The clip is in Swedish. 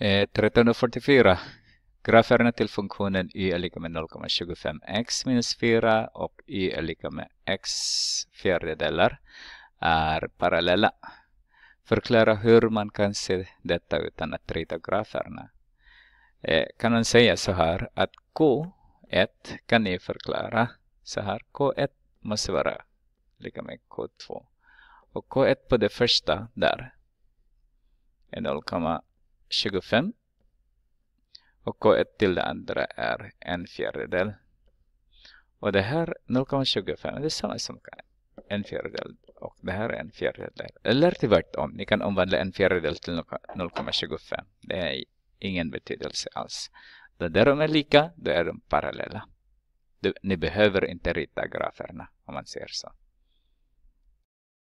1344. Eh, graferna till funktionen y är lika med 0,25x minus 4 och y är lika med x fjärdedelar är parallella. Förklara hur man kan se detta utan att rita graferna. Eh, kan man säga så här att k1 kan ni förklara så här. k1 måste vara lika med k2. Och k1 på det första där är 0,25. 25 och K1 till det andra är en fjärdedel. Och det här 0,25 det är samma som en fjärdedel och det här är en fjärdedel. Eller tvärtom, ni kan omvandla en fjärdedel till 0,25. Det är ingen betydelse alls. Där de är lika, då är de parallella. Du, ni behöver inte rita graferna om man ser så.